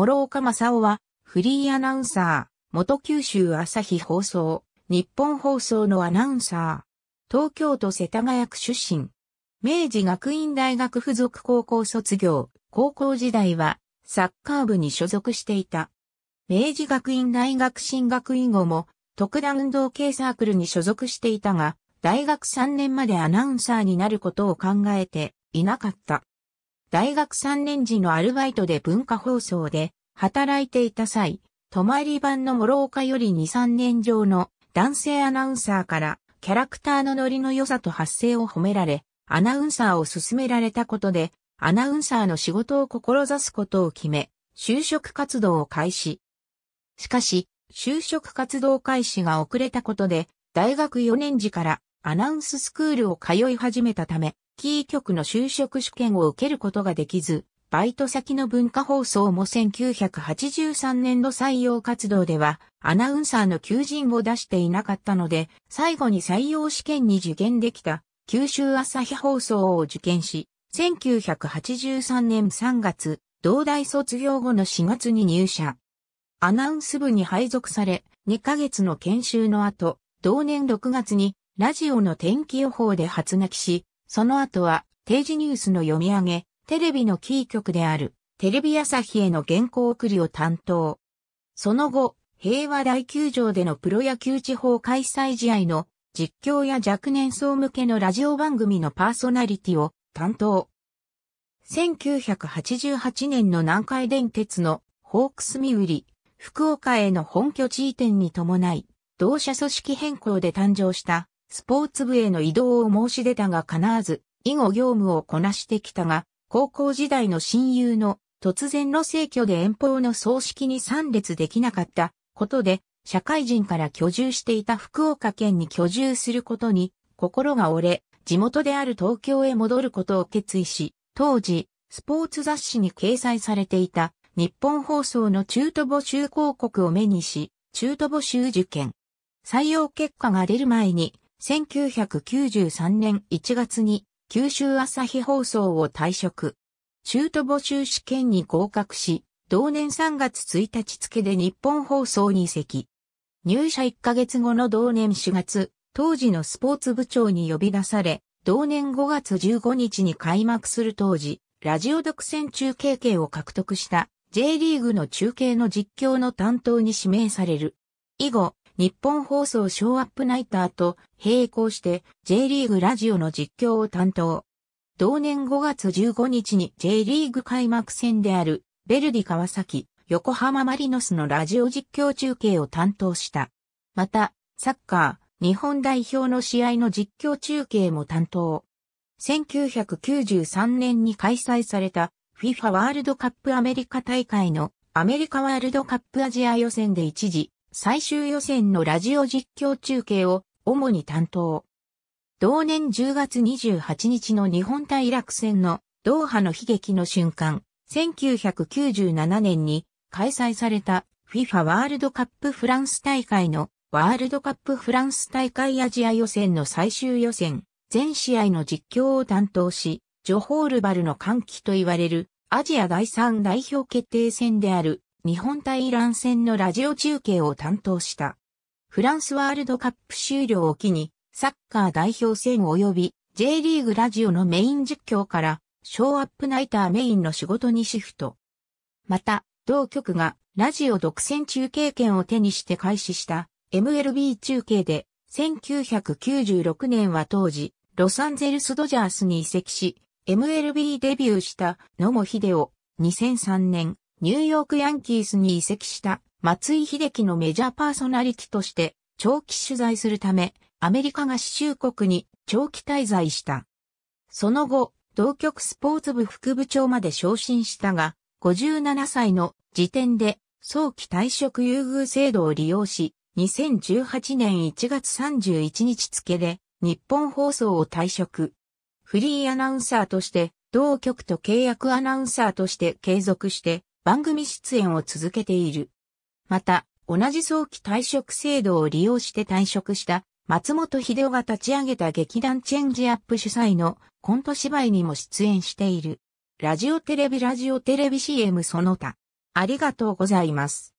諸岡正夫は、フリーアナウンサー、元九州朝日放送、日本放送のアナウンサー、東京都世田谷区出身。明治学院大学附属高校卒業、高校時代はサッカー部に所属していた。明治学院大学進学以後も特段運動系サークルに所属していたが、大学3年までアナウンサーになることを考えていなかった。大学3年時のアルバイトで文化放送で働いていた際、泊まり版の諸岡より2、3年上の男性アナウンサーからキャラクターのノリの良さと発声を褒められ、アナウンサーを勧められたことで、アナウンサーの仕事を志すことを決め、就職活動を開始。しかし、就職活動開始が遅れたことで、大学4年時からアナウンススクールを通い始めたため、キー局の就職試験を受けることができず、バイト先の文化放送も1983年度採用活動ではアナウンサーの求人を出していなかったので、最後に採用試験に受験できた九州朝日放送を受験し、1983年3月、同大卒業後の4月に入社。アナウンス部に配属され、2ヶ月の研修の後、同年6月にラジオの天気予報で発泣きし、その後は、定時ニュースの読み上げ、テレビのキー局である、テレビ朝日への原稿送りを担当。その後、平和大球場でのプロ野球地方開催試合の実況や若年層向けのラジオ番組のパーソナリティを担当。1988年の南海電鉄のホークス見売り、福岡への本拠地移転に伴い、同社組織変更で誕生したスポーツ部への移動を申し出たが必ず、以後業務をこなしてきたが、高校時代の親友の突然の逝去で遠方の葬式に参列できなかったことで、社会人から居住していた福岡県に居住することに心が折れ、地元である東京へ戻ることを決意し、当時、スポーツ雑誌に掲載されていた日本放送の中途募集広告を目にし、中途募集受験。採用結果が出る前に1993年1月に九州朝日放送を退職。中途募集試験に合格し、同年3月1日付で日本放送に移籍。入社1ヶ月後の同年4月、当時のスポーツ部長に呼び出され、同年5月15日に開幕する当時、ラジオ独占中継権を獲得した J リーグの中継の実況の担当に指名される。以後、日本放送ショーアップナイターと並行して J リーグラジオの実況を担当。同年5月15日に J リーグ開幕戦であるベルディ川崎、横浜マリノスのラジオ実況中継を担当した。また、サッカー、日本代表の試合の実況中継も担当。1993年に開催された FIFA ワールドカップアメリカ大会のアメリカワールドカップアジア予選で一時最終予選のラジオ実況中継を主に担当。同年10月28日の日本対落選のドーハの悲劇の瞬間、1997年に開催された FIFA ワールドカップフランス大会のワールドカップフランス大会アジア予選の最終予選、全試合の実況を担当し、ジョホールバルの歓喜と言われるアジア第3代表決定戦である日本対イラン戦のラジオ中継を担当した。フランスワールドカップ終了を機に、サッカー代表戦及び J リーグラジオのメイン実況から、ショーアップナイターメインの仕事にシフト。また、同局がラジオ独占中継権を手にして開始した MLB 中継で、1996年は当時、ロサンゼルスドジャースに移籍し、MLB デビューした野茂秀夫、2003年、ニューヨークヤンキースに移籍した松井秀喜のメジャーパーソナリティとして長期取材するため、アメリカ合衆国に長期滞在した。その後、同局スポーツ部副部長まで昇進したが、57歳の時点で早期退職優遇制度を利用し、2018年1月31日付で日本放送を退職。フリーアナウンサーとして、同局と契約アナウンサーとして継続して番組出演を続けている。また、同じ早期退職制度を利用して退職した松本秀夫が立ち上げた劇団チェンジアップ主催のコント芝居にも出演している。ラジオテレビラジオテレビ CM その他。ありがとうございます。